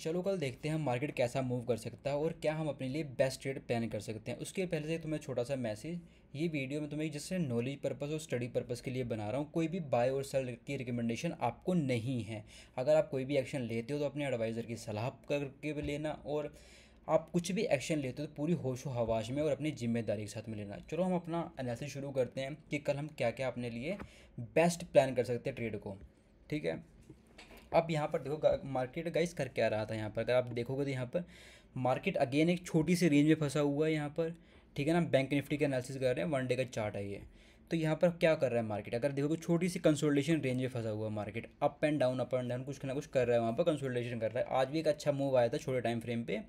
चलो कल देखते हैं मार्केट कैसा मूव कर सकता है और क्या हम अपने लिए बेस्ट ट्रेड प्लान कर सकते हैं उसके पहले से तुम्हें छोटा सा मैसेज ये वीडियो में तुम्हें जिससे नॉलेज पर्पज़ और स्टडी पर्पज़ के लिए बना रहा हूँ कोई भी बाय और सेल की रिकमेंडेशन आपको नहीं है अगर आप कोई भी एक्शन लेते हो तो अपने एडवाइज़र की सलाह करके लेना और आप कुछ भी एक्शन लेते हो तो पूरी होशो हवाश में और अपनी जिम्मेदारी के साथ में लेना चलो हम अपना एनालिसिस शुरू करते हैं कि कल हम क्या क्या अपने लिए बेस्ट प्लान कर सकते हैं ट्रेड को ठीक है अब यहाँ पर देखो मार्केट गाइस कर क्या रहा था यहाँ पर अगर आप देखोगे तो यहाँ पर मार्केट अगेन एक छोटी सी रेंज में फंसा हुआ है यहाँ पर ठीक है ना बैंक निफ्टी का एनालिसिस कर रहे हैं वन डे का चार्ट है ये तो यहाँ पर क्या कर रहा है मार्केट अगर देखो तो छोटी सी कंसोलिडेशन रेंज में फंसा हुआ है market up and down up and down कुछ ना कुछ कर रहा है वहाँ पर कंसोलिडेशन कर रहा है आज भी एक अच्छा मूव आया था छोटे टाइम फ्रेम पे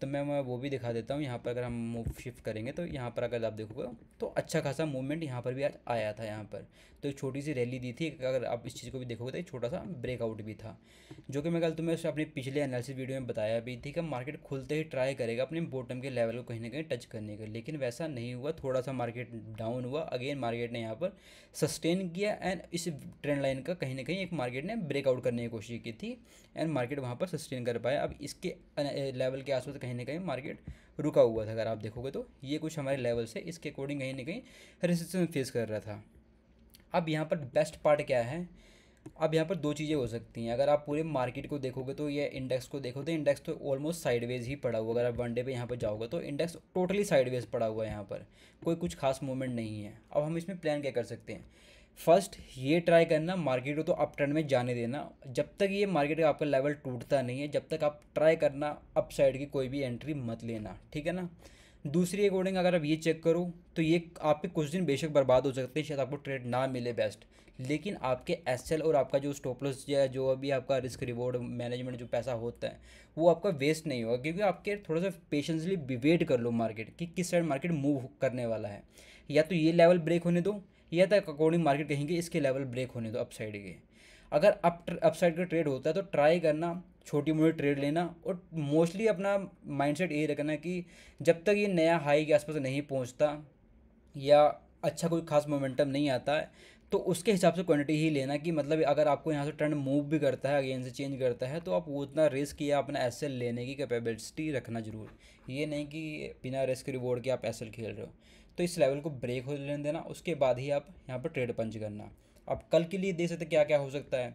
तो मैं वो भी दिखा देता हूँ यहाँ पर अगर हम मूव शिफ्ट करेंगे तो यहाँ पर अगर आप देखोगे तो अच्छा खासा मूवमेंट यहाँ पर भी आज आया था यहाँ पर तो एक छोटी सी रैली दी थी अगर आप इस चीज़ को भी देखोगे तो एक छोटा सा ब्रेकआउट भी था जो कि मैं कल तुम्हें अपने पिछले एनालिसिस वीडियो में बताया भी थी कि मार्केट खुलते ही ट्राई करेगा अपने बॉटम के लेवल को कहीं ना कहीं टच करने का लेकिन वैसा नहीं हुआ थोड़ा सा मार्केट डाउन हुआ अगेन मार्केट ने यहाँ पर सस्टेन किया एंड इस ट्रेंड लाइन का कहीं ना कहीं एक मार्केट ने ब्रेकआउट करने की कोशिश की थी एंड मार्केट वहाँ पर सस्टेन कर पाया अब इसके लेवल के आसपास कहीं ना कहीं मार्केट रुका हुआ था अगर आप देखोगे तो ये कुछ हमारे लेवल से इसके अकॉर्डिंग कहीं ना कहीं रेजिस्टेंस फेस कर रहा था अब यहाँ पर बेस्ट पार्ट क्या है अब यहाँ पर दो चीज़ें हो सकती हैं अगर आप पूरे मार्केट को देखोगे तो ये इंडेक्स को देखो तो इंडेक्स तो ऑलमोस्ट साइडवेज ही पड़ा हुआ अगर आप वनडे पे यहाँ पर जाओगे तो इंडेक्स टोटली साइडवेज पड़ा हुआ है यहाँ पर कोई कुछ खास मूवमेंट नहीं है अब हम इसमें प्लान क्या कर सकते हैं फर्स्ट ये ट्राई करना मार्केट को तो अप ट्रेंड में जाने देना जब तक ये मार्केट का आपका लेवल टूटता नहीं है जब तक आप ट्राई करना अप साइड की कोई भी एंट्री मत लेना ठीक है ना दूसरी अकॉर्डिंग अगर आप ये चेक करो तो ये आपके कुछ दिन बेशक बर्बाद हो सकते हैं शायद आपको ट्रेड ना मिले बेस्ट लेकिन आपके एस और आपका जो स्टॉप लॉस या जो अभी आपका रिस्क रिवॉर्ड मैनेजमेंट जो पैसा होता है वो आपका वेस्ट नहीं होगा क्योंकि आपके थोड़ा सा पेशेंसली वेट कर लो मार्केट कि किस साइड मार्केट मूव करने वाला है या तो ये लेवल ब्रेक होने दो या तक अकॉर्डिंग मार्केट कहेंगे इसके लेवल ब्रेक होने दो अपसाइड के अगर अप अपसाइड का ट्रेड होता है तो ट्राई करना छोटी मोटी ट्रेड लेना और मोस्टली अपना माइंडसेट ये रखना कि जब तक ये नया हाई के आसपास नहीं पहुंचता या अच्छा कोई खास मोमेंटम नहीं आता है तो उसके हिसाब से क्वांटिटी ही लेना कि मतलब अगर आपको यहाँ से ट्रेंड मूव भी करता है अगेन से चेंज करता है तो आप उतना रिस्क या अपना एस लेने की कैपेबिलिटी रखना जरूर ये नहीं कि बिना रिस्क रिवॉर्ड के आप एसल खेल रहे हो तो इस लेवल को ब्रेक हो लेने देना उसके बाद ही आप यहाँ पर ट्रेड पंच करना आप कल के लिए देख सकते क्या क्या हो सकता है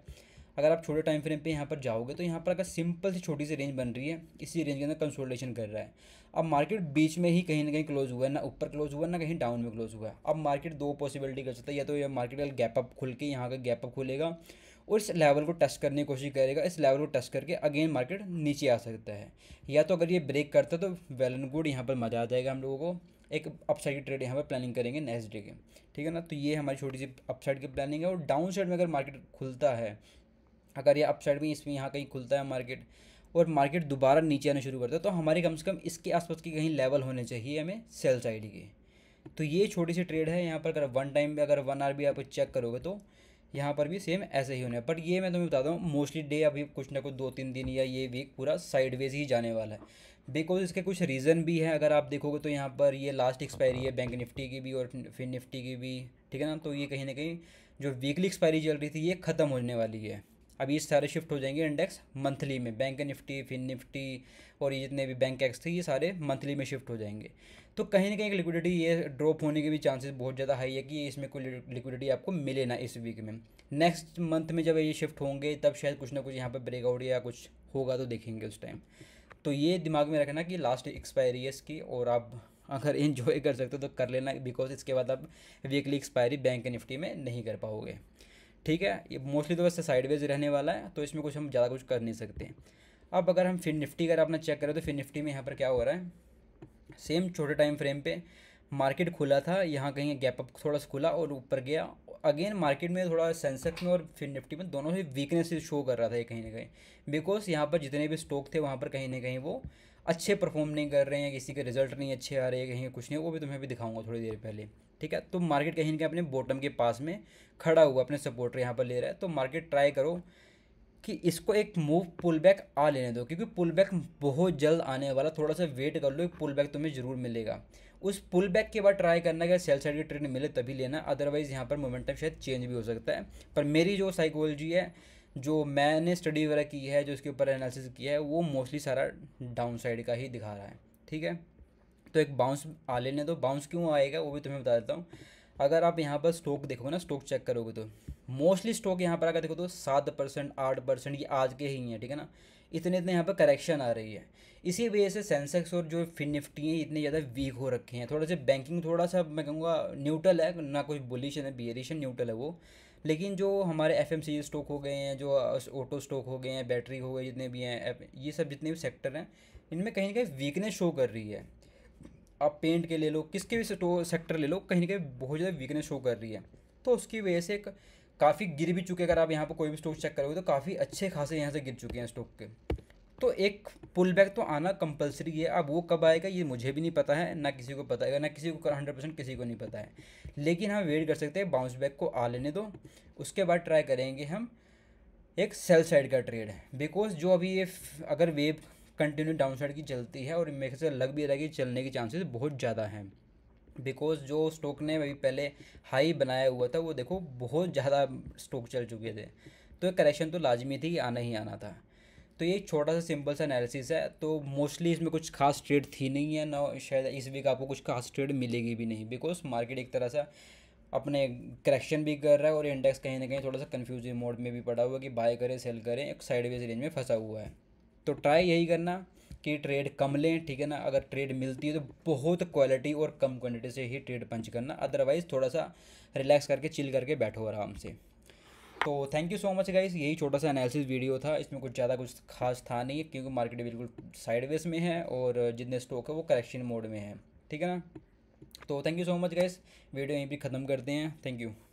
अगर आप छोटे टाइम फ्रेम पे यहाँ पर जाओगे तो यहाँ पर अगर सिंपल सी छोटी सी रेंज बन रही है इसी रेंज के अंदर कंसोलिडेशन कर रहा है अब मार्केट बीच में ही कहीं ना कहीं क्लोज हुआ है ना ऊपर क्लोज हुआ है ना कहीं डाउन में क्लोज हुआ है अब मार्केट दो पॉसिबिलिटी कर सकता है या तो ये मार्केट का गैप अप खुल के यहाँ का गैप अप खुलेगा और इस लेवल को टच करने की कोशिश करेगा इस लेवल को टच करके अगेन मार्केट नीचे आ सकता है या तो अगर ये ब्रेक करता है तो वेल एंड गुड यहाँ पर मज़ा आ जाएगा हम लोगों को एक अपसाइड की ट्रेड यहाँ पर प्लानिंग करेंगे नेक्स्ट डे के ठीक है ना तो ये हमारी छोटी सी अपसाइड की प्लानिंग है और डाउन साइड में अगर मार्केट खुलता है अगर ये अपसाइड में इसमें यहाँ कहीं खुलता है मार्केट और मार्केट दोबारा नीचे आना शुरू करता है तो हमारे कम से कम इसके आसपास की कहीं लेवल होने चाहिए हमें सेल साइड के तो ये छोटी सी ट्रेड है यहाँ पर अगर वन टाइम भी अगर वन आर भी आप चेक करोगे तो यहाँ पर भी सेम ऐसे ही होने है बट ये मैं तुम्हें बताता हूँ मोस्टली डे अभी कुछ ना कुछ दो तीन दिन या ये वीक पूरा साइडवेज ही जाने वाला है बिकॉज इसके कुछ रीज़न भी है अगर आप देखोगे तो यहाँ पर ये लास्ट एक्सपायरी है बैंक हाँ। निफ्टी की भी और फिर निफ्टी की भी ठीक है ना तो ये कहीं ना कहीं जो वीकली एक्सपायरी चल रही थी ये ख़त्म होने वाली है अब ये सारे शिफ्ट हो जाएंगे इंडेक्स मंथली में बैंक निफ्टी फिन निफ्टी और ये जितने भी बैंक एक्स थे ये सारे मंथली में शिफ्ट हो जाएंगे तो कहीं ना कहीं लिक्विडिटी ये ड्रॉप होने के भी चांसेस बहुत ज़्यादा हाई है कि इसमें कोई लिक्विडिटी आपको मिले ना इस वीक में नेक्स्ट मंथ में जब ये शिफ्ट होंगे तब शायद कुछ ना कुछ यहाँ पर ब्रेकआउट या कुछ होगा तो देखेंगे उस टाइम तो ये दिमाग में रखना कि लास्ट एक्सपायरी है इसकी और आप अगर इन्जॉय कर सकते हो तो कर लेना बिकॉज इसके बाद आप वीकली एक्सपायरी बैंक निफ्टी में नहीं कर पाओगे ठीक है ये मोस्टली तो वैसे साइडवेज रहने वाला है तो इसमें कुछ हम ज़्यादा कुछ कर नहीं सकते अब अगर हम फिर निफ्टी अगर अपना चेक करें तो फिर निफ्टी में यहाँ पर क्या हो रहा है सेम छोटे टाइम फ्रेम पे मार्केट खुला था यहाँ कहीं गैप अप थोड़ा सा खुला और ऊपर गया अगेन मार्केट में थोड़ा सेंसेक्स में और फिर निफ्टी में दोनों ही वीकनेस शो कर रहा था ये कहीं ना कहीं बिकॉज यहाँ पर जितने भी स्टॉक थे वहाँ पर कहीं ना कहीं वो अच्छे परफॉर्म नहीं कर रहे हैं किसी के रिजल्ट नहीं अच्छे आ रहे हैं कहीं कुछ नहीं वो भी तुम्हें भी दिखाऊंगा थोड़ी देर पहले ठीक है तो मार्केट कहीं ना कहीं अपने बॉटम के पास में खड़ा हुआ अपने सपोर्टर यहाँ पर ले रहा है तो मार्केट ट्राई करो कि इसको एक मूव पुल बैक आ लेने दो क्योंकि पुल बैक बहुत जल्द आने वाला थोड़ा सा वेट कर लो एक पुल बैक तुम्हें ज़रूर मिलेगा उस पुल बैक के बाद ट्राई करना अगर सेल साइड की ट्रेड मिले तभी लेना अदरवाइज़ यहाँ पर मोमेंटम शायद चेंज भी हो सकता है पर मेरी जो साइकोलॉजी है जो मैंने स्टडी वगैरह की है जो उसके ऊपर एनालिसिस किया है वो मोस्टली सारा डाउन साइड का ही दिखा रहा है ठीक है तो एक बाउंस आ लेने दो बाउंस क्यों आएगा वो भी तुम्हें बता देता हूँ अगर आप यहाँ पर स्टॉक देखोगे ना स्टॉक चेक करोगे तो मोस्टली स्टॉक यहाँ पर अगर देखो तो सात परसेंट आठ परसेंट ये आज के ही हैं ठीक है ना इतने इतने यहाँ पर करेक्शन आ रही है इसी वजह से सेंसेक्स और जो फिन निफ्टी हैं इतने ज़्यादा वीक हो रखे हैं थोड़ा सा बैंकिंग थोड़ा सा मैं कहूँगा न्यूट्रल है ना कुछ बुलिश है ना बियरिश है न्यूट्रल है वो लेकिन जो हमारे एफ स्टॉक हो गए हैं जो ऑटो स्टॉक हो गए हैं बैटरी हो गए जितने भी हैं ये सब जितने भी सेक्टर हैं इनमें कहीं ना कहीं वीकनेस शो कर रही है आप पेंट के ले लो किसके भी सेक्टर ले लो कहीं ना कहीं बहुत ज़्यादा वीकनेस शो कर रही है तो उसकी वजह से काफ़ी गिर भी चुके अगर आप यहाँ पर कोई भी स्टॉक चेक करोगे तो काफ़ी अच्छे खासे यहाँ से गिर चुके हैं स्टॉक के तो एक पुल बैक तो आना कंपलसरी है अब वो कब आएगा ये मुझे भी नहीं पता है ना किसी को पता है ना किसी को हंड्रेड परसेंट किसी को नहीं पता है लेकिन हम वेट कर सकते हैं बाउंस बैक को आ लेने दो उसके बाद ट्राई करेंगे हम एक सेल साइड का ट्रेड है बिकॉज जो अभी ये अगर वेव कंटिन्यू डाउन साइड की चलती है और मेरे से लग भी रहा है कि चलने के चांसेस बहुत ज़्यादा हैं बिकॉज जो स्टॉक ने अभी पहले हाई बनाया हुआ था वो देखो बहुत ज़्यादा स्टॉक चल चुके थे तो करेक्शन तो लाजमी थी आना ही आना था तो ये छोटा सा सिंपल सा एनालिसिस है तो मोस्टली इसमें कुछ खास ट्रेड थी नहीं है ना शायद इस वीक आपको कुछ खास ट्रेड मिलेगी भी नहीं बिकॉज मार्केट एक तरह सा अपने करेक्शन भी कर रहा है और इंडेक्स कहीं ना कहीं थोड़ा सा कन्फ्यूजिंग मोड में भी पड़ा हुआ है कि बाय करें सेल करें एक साइडवेज रेंज में फंसा हुआ है तो ट्राई यही करना कि ट्रेड कम लें ठीक है ना अगर ट्रेड मिलती है तो बहुत क्वालिटी और कम क्वांटिटी से ही ट्रेड पंच करना अदरवाइज़ थोड़ा सा रिलैक्स करके चिल करके बैठो आराम से तो thank you so much guys यही छोटा सा एनालिसिस वीडियो था इसमें कुछ ज़्यादा कुछ खास था नहीं क्योंकि मार्केट बिल्कुल साइडवेज में है और जितने स्टॉक है वो करेक्शन मोड में है ठीक है ना तो thank you so much guys video यहीं पर ख़त्म करते हैं थैंक यू